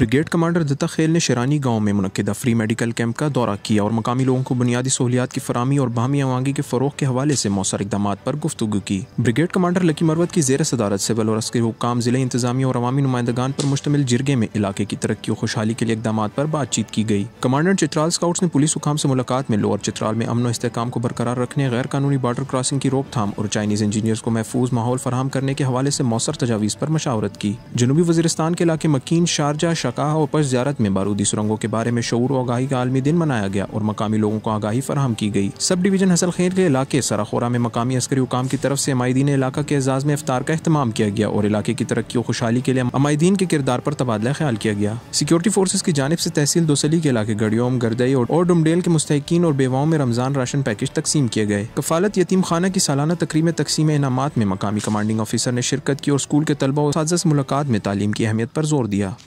brigade commander Dutta खेल ने शरानी गांव में मनदा फ्री मेडिकल कैंप का दौरा किया और मकामी लोगों को बुनियादी सहूलियात की फरामी और बाहमी आवागी के फरोग के हवाले से मौसर इकदाम पर गुफ्तू की ब्रिगेड कमांडर लकी मरवत की जेर सदारत सिविल और अस्करी हुकाम जिले इंतजामी और अवामी नुमाइंदगान पर मुश्तमिल जिरगे में इलाके की तरक्की और खुशहाली के लिए इकदाम पर बातचीत की गई कमांडर चित्राल स्काउट्स ने पुलिस हुकाम से मुलाकात में लोअर चित्राल में अमन इसकाम को बरकरार रखने गैर कानूनी बॉर्डर क्रॉसिंग की रोकथाम और चाइनीज इंजीनियर्स को महफूज माहौल फराम करने के हवाले से मौसर तजावीज़ पर मशावरत की जनूबी वजरस्तान के इलाके मकीन शारजा शकाह और पश ज्यारत में बारूदी सुरंगों के बारे में शूर और आगाही का आलमी दिन मनाया गया और मकामी लोगों को आगाही फराम की गई सब डिवीजन हसल खेर के इलाके सराखोरा में मकामी अस्करी हुकाम की तरफ से अमायदीन इलाका के एजाज में अफ्तार का अहतमाम किया गया और इलाके की तरक्की और खुशहाली के लिए अमायदीन के किरदार पर तबादला ख्याल किया गया सिक्योरिटी फोर्सेज की जानब से तहसील दोसली के इलाके गड़ियोम गर्दई और डुमडेल के मुस्तकिन और बेवाओं में रमजान राशन पैकेज तकसीम किए गए कफालत यतीम खाना की सालाना तकरीब में तकसीम इनाम में मकामी कमांडिंग ऑफिसर ने शिरकत की और स्कूल के तलबा और साजस मुलाकात में तालीम की अहमियत पर जोर दिया